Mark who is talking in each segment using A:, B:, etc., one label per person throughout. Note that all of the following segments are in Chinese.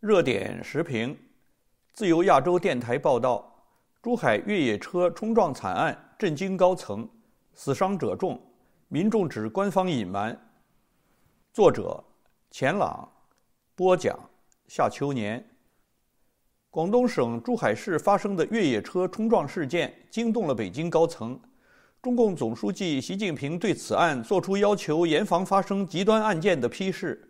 A: 热点时评，自由亚洲电台报道：珠海越野车冲撞惨案震惊高层，死伤者众，民众指官方隐瞒。作者：钱朗，播讲：夏秋年。广东省珠海市发生的越野车冲撞事件惊动了北京高层，中共总书记习近平对此案作出要求严防发生极端案件的批示。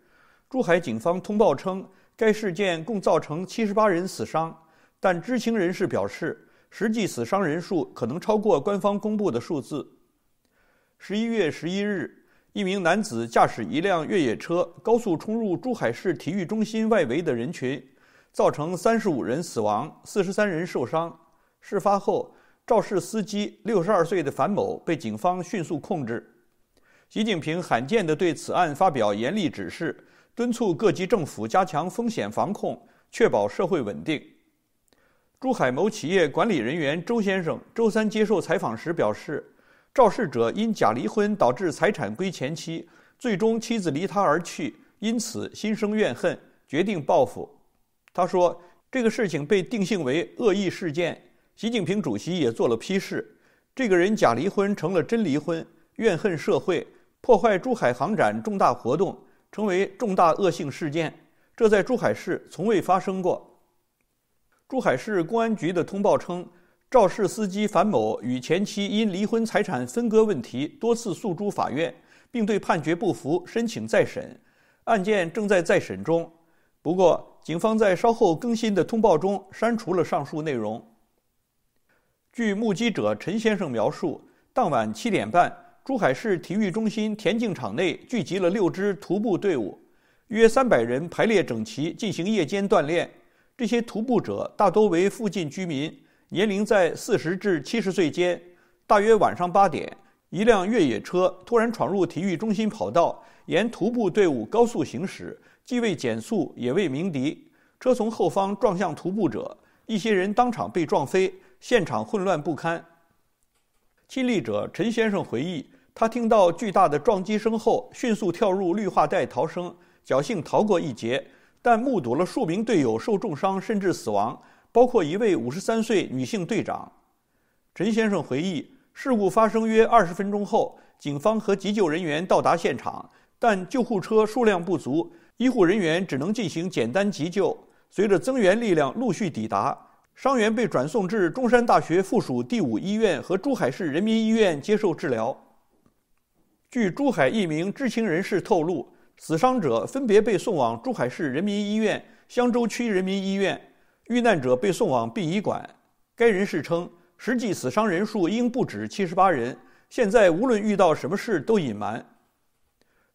A: 珠海警方通报称。该事件共造成七十八人死伤，但知情人士表示，实际死伤人数可能超过官方公布的数字。十一月十一日，一名男子驾驶一辆越野车高速冲入珠海市体育中心外围的人群，造成三十五人死亡、四十三人受伤。事发后，肇事司机六十二岁的樊某被警方迅速控制。习近平罕见地对此案发表严厉指示。敦促各级政府加强风险防控，确保社会稳定。珠海某企业管理人员周先生周三接受采访时表示，肇事者因假离婚导致财产归前妻，最终妻子离他而去，因此心生怨恨，决定报复。他说，这个事情被定性为恶意事件。习近平主席也做了批示，这个人假离婚成了真离婚，怨恨社会，破坏珠海航展重大活动。成为重大恶性事件，这在珠海市从未发生过。珠海市公安局的通报称，肇事司机樊某与前妻因离婚财产分割问题多次诉诸法院，并对判决不服申请再审，案件正在再审中。不过，警方在稍后更新的通报中删除了上述内容。据目击者陈先生描述，当晚七点半。珠海市体育中心田径场内聚集了六支徒步队伍，约三百人排列整齐进行夜间锻炼。这些徒步者大多为附近居民，年龄在四十至七十岁间。大约晚上八点，一辆越野车突然闯入体育中心跑道，沿徒步队伍高速行驶，既未减速也未鸣笛。车从后方撞向徒步者，一些人当场被撞飞，现场混乱不堪。亲历者陈先生回忆。他听到巨大的撞击声后，迅速跳入绿化带逃生，侥幸逃过一劫。但目睹了数名队友受重伤甚至死亡，包括一位五十三岁女性队长。陈先生回忆，事故发生约二十分钟后，警方和急救人员到达现场，但救护车数量不足，医护人员只能进行简单急救。随着增援力量陆续抵达，伤员被转送至中山大学附属第五医院和珠海市人民医院接受治疗。据珠海一名知情人士透露，死伤者分别被送往珠海市人民医院、香洲区人民医院，遇难者被送往殡仪馆。该人士称，实际死伤人数应不止七十八人。现在无论遇到什么事都隐瞒。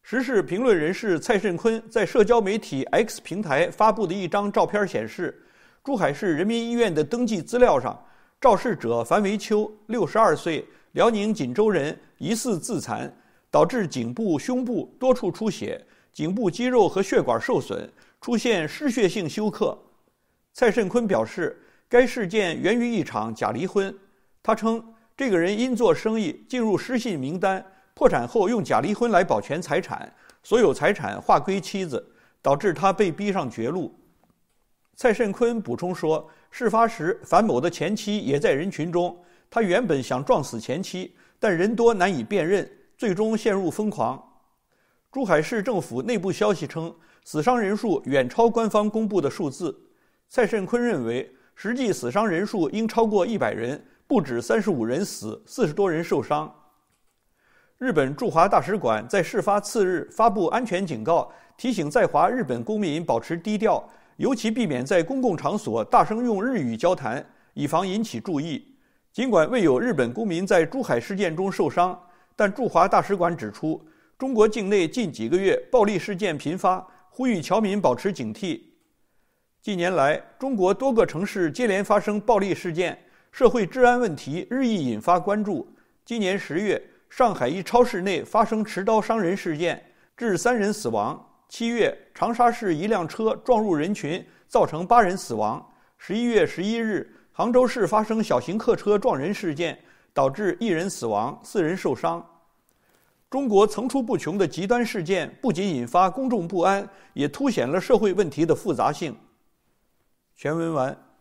A: 时事评论人士蔡甚坤在社交媒体 X 平台发布的一张照片显示，珠海市人民医院的登记资料上，肇事者樊维秋，六十二岁，辽宁锦州人，疑似自残。导致颈部、胸部多处出血，颈部肌肉和血管受损，出现失血性休克。蔡胜坤表示，该事件源于一场假离婚。他称，这个人因做生意进入失信名单，破产后用假离婚来保全财产，所有财产划归妻子，导致他被逼上绝路。蔡胜坤补充说，事发时樊某的前妻也在人群中，他原本想撞死前妻，但人多难以辨认。最终陷入疯狂。珠海市政府内部消息称，死伤人数远超官方公布的数字。蔡胜坤认为，实际死伤人数应超过一百人，不止三十五人死，四十多人受伤。日本驻华大使馆在事发次日发布安全警告，提醒在华日本公民保持低调，尤其避免在公共场所大声用日语交谈，以防引起注意。尽管未有日本公民在珠海事件中受伤。但驻华大使馆指出，中国境内近几个月暴力事件频发，呼吁侨民保持警惕。近年来，中国多个城市接连发生暴力事件，社会治安问题日益引发关注。今年十月，上海一超市内发生持刀伤人事件，致三人死亡；七月，长沙市一辆车撞入人群，造成八人死亡；十一月十一日，杭州市发生小型客车撞人事件。导致一人死亡、四人受伤。中国层出不穷的极端事件不仅引发公众不安，也凸显了社会问题的复杂性。全文完。